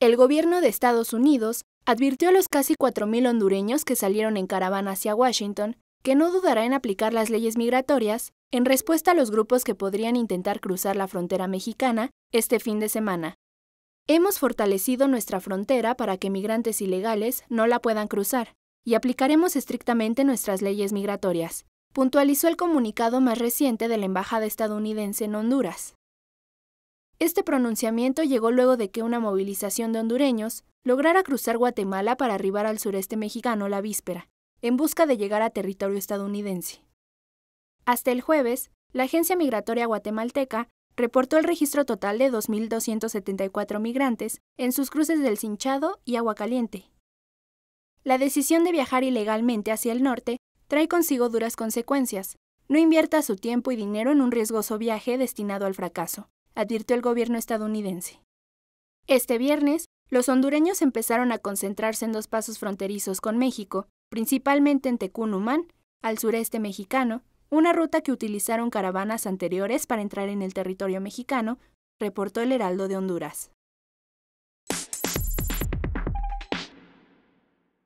el gobierno de Estados Unidos advirtió a los casi 4.000 hondureños que salieron en caravana hacia Washington que no dudará en aplicar las leyes migratorias en respuesta a los grupos que podrían intentar cruzar la frontera mexicana este fin de semana. Hemos fortalecido nuestra frontera para que migrantes ilegales no la puedan cruzar y aplicaremos estrictamente nuestras leyes migratorias, puntualizó el comunicado más reciente de la Embajada estadounidense en Honduras. Este pronunciamiento llegó luego de que una movilización de hondureños lograra cruzar Guatemala para arribar al sureste mexicano la víspera, en busca de llegar a territorio estadounidense. Hasta el jueves, la Agencia Migratoria Guatemalteca reportó el registro total de 2.274 migrantes en sus cruces del Cinchado y Agua Caliente. La decisión de viajar ilegalmente hacia el norte trae consigo duras consecuencias. No invierta su tiempo y dinero en un riesgoso viaje destinado al fracaso advirtió el gobierno estadounidense. Este viernes, los hondureños empezaron a concentrarse en dos pasos fronterizos con México, principalmente en Tecunumán, al sureste mexicano, una ruta que utilizaron caravanas anteriores para entrar en el territorio mexicano, reportó el Heraldo de Honduras.